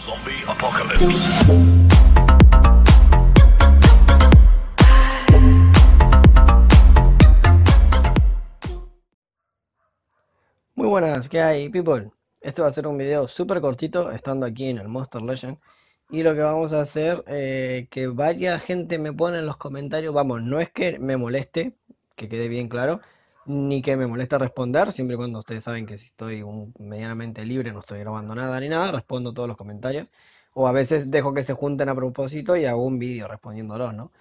Zombie Apocalypse. Muy buenas, ¿qué hay, people? Este va a ser un video súper cortito, estando aquí en el Monster Legend. Y lo que vamos a hacer, eh, que vaya gente me pone en los comentarios, vamos, no es que me moleste, que quede bien claro, ni que me molesta responder, siempre y cuando ustedes saben que si estoy medianamente libre, no estoy grabando nada ni nada, respondo todos los comentarios. O a veces dejo que se junten a propósito y hago un vídeo respondiéndolos, ¿no?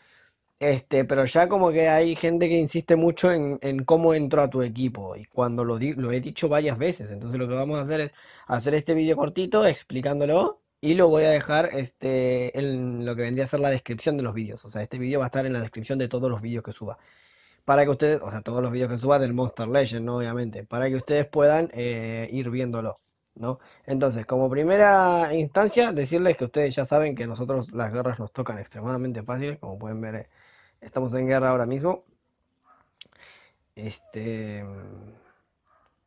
Este, pero ya como que hay gente que insiste mucho en, cómo entro a tu equipo y cuando lo, lo he dicho varias veces, entonces lo que vamos a hacer es hacer este vídeo cortito explicándolo y lo voy a dejar este, en lo que vendría a ser la descripción de los vídeos, o sea, este vídeo va a estar en la descripción de todos los vídeos que suba para que ustedes, o sea, todos los videos que suba del Monster Legend, ¿no? obviamente, para que ustedes puedan eh, ir viéndolo. ¿no? Entonces, como primera instancia, decirles que ustedes ya saben que nosotros las guerras nos tocan extremadamente fácil, como pueden ver, eh, estamos en guerra ahora mismo. Este...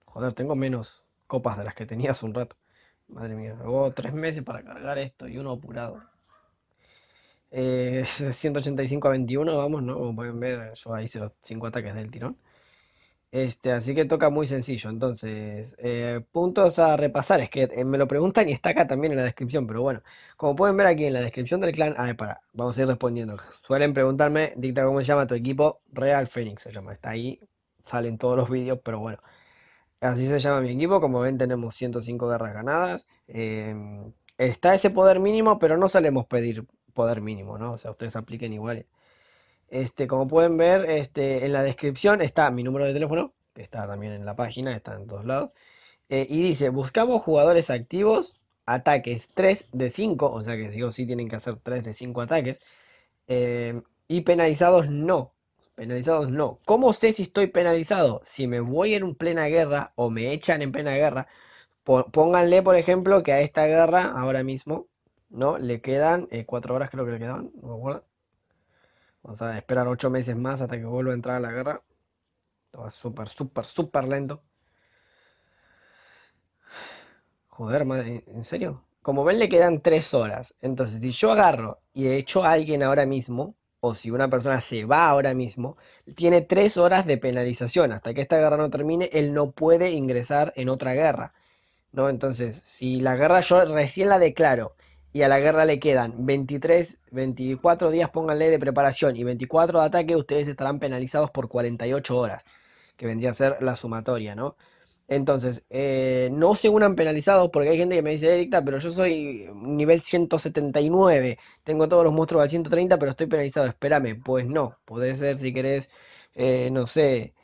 Joder, tengo menos copas de las que tenía hace un rato. Madre mía, Luego tres meses para cargar esto y uno apurado. 185 eh, a 21, vamos, ¿no? Como pueden ver, yo ahí hice los 5 ataques del tirón. Este, así que toca muy sencillo. Entonces, eh, puntos a repasar. Es que eh, me lo preguntan y está acá también en la descripción. Pero bueno, como pueden ver aquí en la descripción del clan. Ah, para, vamos a ir respondiendo. Suelen preguntarme, dicta cómo se llama tu equipo. Real Phoenix se llama. Está ahí, salen todos los vídeos, pero bueno. Así se llama mi equipo. Como ven, tenemos 105 guerras ganadas. está ese poder mínimo, pero no solemos pedir poder mínimo, ¿no? O sea, ustedes apliquen igual. Este, como pueden ver, este, en la descripción está mi número de teléfono, que está también en la página, está en todos lados. Eh, y dice, buscamos jugadores activos, ataques 3 de 5, o sea que si o sí tienen que hacer 3 de 5 ataques. Em, y penalizados no, penalizados no. ¿Cómo sé si estoy penalizado? Si me voy en plena guerra o me echan en plena guerra, pónganle por ejemplo que a esta guerra ahora mismo ¿no? Le quedan eh, cuatro horas, creo que le quedaban, no Vamos a esperar ocho meses más hasta que vuelva a entrar a la guerra. va súper, súper, súper lento. Joder, madre, ¿en serio? Como ven, le quedan tres horas. Entonces, si yo agarro y echo a alguien ahora mismo, o si una persona se va ahora mismo, tiene tres horas de penalización. Hasta que esta guerra no termine, él no puede ingresar en otra guerra. ¿no? Entonces, si la guerra yo recién la declaro y a la guerra le quedan 23, 24 días, pónganle, de preparación y 24 de ataque, ustedes estarán penalizados por 48 horas, que vendría a ser la sumatoria, ¿no? Entonces, eh, no se unan penalizados porque hay gente que me dice, Edicta, pero yo soy nivel 179, tengo todos los monstruos al 130, pero estoy penalizado, espérame, pues no, puede ser si querés, eh, no sé,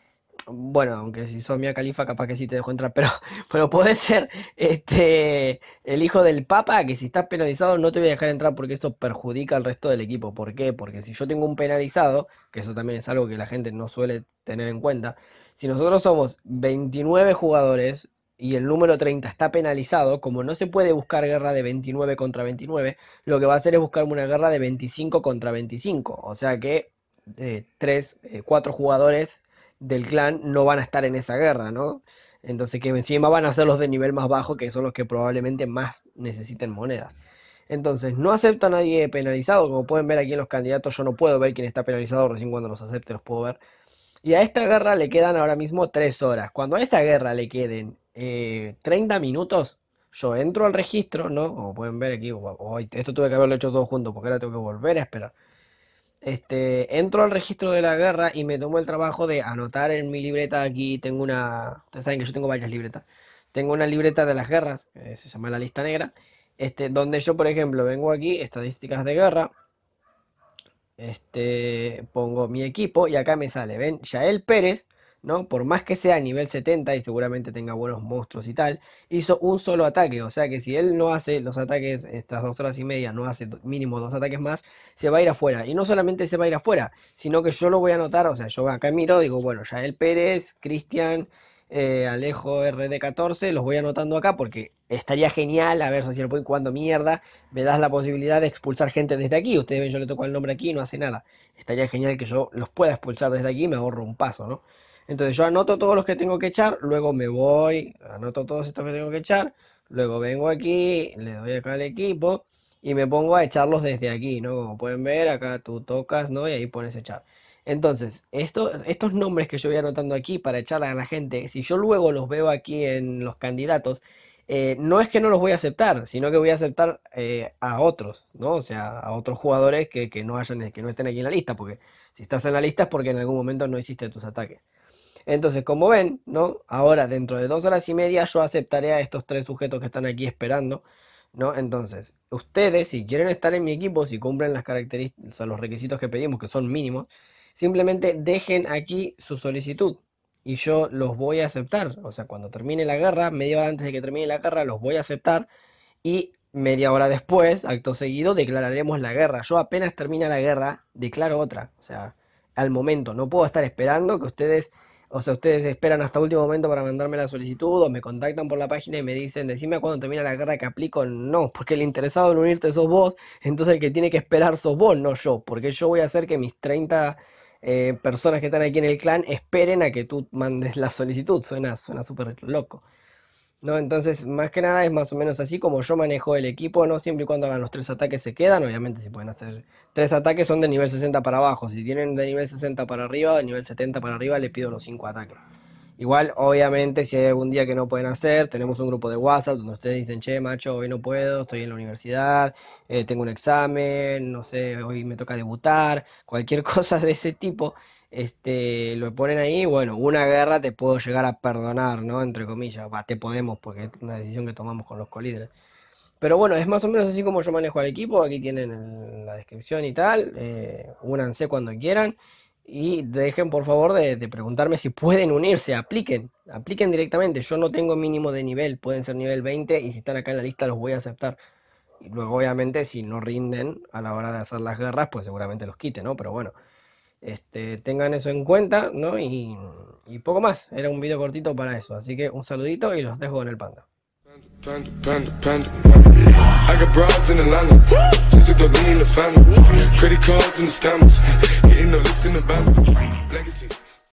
bueno, aunque si sos Mia Califa, capaz que sí te dejo entrar, pero, pero puede ser este, el hijo del Papa, que si estás penalizado no te voy a dejar entrar porque eso perjudica al resto del equipo. ¿Por qué? Porque si yo tengo un penalizado, que eso también es algo que la gente no suele tener en cuenta, si nosotros somos 29 jugadores y el número 30 está penalizado, como no se puede buscar guerra de 29 contra 29, lo que va a hacer es buscarme una guerra de 25 contra 25. O sea que eh, tres, eh, cuatro jugadores del clan no van a estar en esa guerra, ¿no? Entonces que encima van a ser los de nivel más bajo, que son los que probablemente más necesiten monedas. Entonces, no acepta a nadie penalizado. Como pueden ver aquí en los candidatos, yo no puedo ver quién está penalizado, recién cuando los acepte los puedo ver. Y a esta guerra le quedan ahora mismo tres horas. Cuando a esa guerra le queden 30 eh, minutos, yo entro al registro, ¿no? Como pueden ver aquí, esto tuve que haberlo hecho todo junto, porque ahora tengo que volver a esperar. Este, entro al registro de la guerra y me tomo el trabajo de anotar en mi libreta, aquí tengo una, ustedes saben que yo tengo varias libretas, tengo una libreta de las guerras, que se llama la lista negra, este, donde yo, por ejemplo, vengo aquí, estadísticas de guerra, este, pongo mi equipo y acá me sale, ven, Yael Pérez ¿no? Por más que sea nivel 70 y seguramente tenga buenos monstruos y tal, hizo un solo ataque. O sea que si él no hace los ataques, estas dos horas y media, no hace mínimo dos ataques más, se va a ir afuera. Y no solamente se va a ir afuera, sino que yo lo voy a anotar. O sea, yo acá miro, digo, bueno, ya el Pérez, Cristian. Eh, Alejo RD14, los voy anotando acá porque estaría genial a ver si Point cuando mierda me das la posibilidad de expulsar gente desde aquí. Ustedes ven, yo le toco el nombre aquí no hace nada. Estaría genial que yo los pueda expulsar desde aquí, me ahorro un paso, ¿no? Entonces yo anoto todos los que tengo que echar, luego me voy, anoto todos estos que tengo que echar, luego vengo aquí, le doy acá al equipo y me pongo a echarlos desde aquí, ¿no? Como pueden ver, acá tú tocas, ¿no? Y ahí pones echar. Entonces, estos nombres que yo voy anotando aquí para echar a la gente, si yo luego los veo aquí en los candidatos, eh, no es que no los voy a aceptar, sino que voy a aceptar eh, a otros, ¿no? O sea, a otros jugadores que, no hayan, que no estén aquí en la lista, porque si estás en la lista es porque en algún momento no hiciste tus ataques. Entonces, como ven, ¿no? Ahora, dentro de dos horas y media, yo aceptaré a estos tres sujetos que están aquí esperando, ¿no? Entonces, ustedes, si quieren estar en mi equipo, si cumplen las características, o los requisitos que pedimos, que son mínimos, simplemente dejen aquí su solicitud y yo los voy a aceptar. O sea, cuando termine la guerra, media hora antes de que termine la guerra, los voy a aceptar y media hora después, acto seguido, declararemos la guerra. Yo apenas termina la guerra, declaro otra. O sea, al momento, no puedo estar esperando que ustedes o sea, ustedes esperan hasta último momento para mandarme la solicitud o me contactan por la página y me dicen, decime cuándo termina la guerra que aplico. No, porque el interesado en unirte sos vos, entonces el que tiene que esperar sos vos, no yo, porque yo voy a hacer que mis 30 eh, personas que están aquí en el clan esperen a que tú mandes la solicitud. Suena súper loco. ¿no? Entonces, más que nada es más o menos así como yo manejo el equipo, ¿no? Siempre y cuando hagan los tres ataques se quedan, obviamente si pueden hacer tres ataques son de nivel 60 para abajo, si tienen de nivel 60 para arriba, de nivel 70 para arriba, les pido los cinco ataques. Igual, obviamente, si hay algún día que no pueden hacer, tenemos un grupo de WhatsApp donde ustedes dicen, che, macho, hoy no puedo, estoy en la universidad, eh, tengo un examen, no sé, hoy me toca debutar, cualquier cosa de ese tipo este, lo ponen ahí, bueno, una guerra te puedo llegar a perdonar, ¿no? Entre comillas, te podemos, porque es una decisión que tomamos con los colíderes. Pero bueno, es más o menos así como yo manejo al equipo, aquí tienen la descripción y tal, eh, únanse cuando quieran y dejen por favor de, de, preguntarme si pueden unirse, apliquen, apliquen directamente, yo no tengo mínimo de nivel, pueden ser nivel 20 y si están acá en la lista los voy a aceptar. Y luego obviamente si no rinden a la hora de hacer las guerras, pues seguramente los quite, ¿no? Pero bueno, este, tengan eso en cuenta, no y poco más. Era un video cortito para eso. Así que un saludito y los dejo en el panda.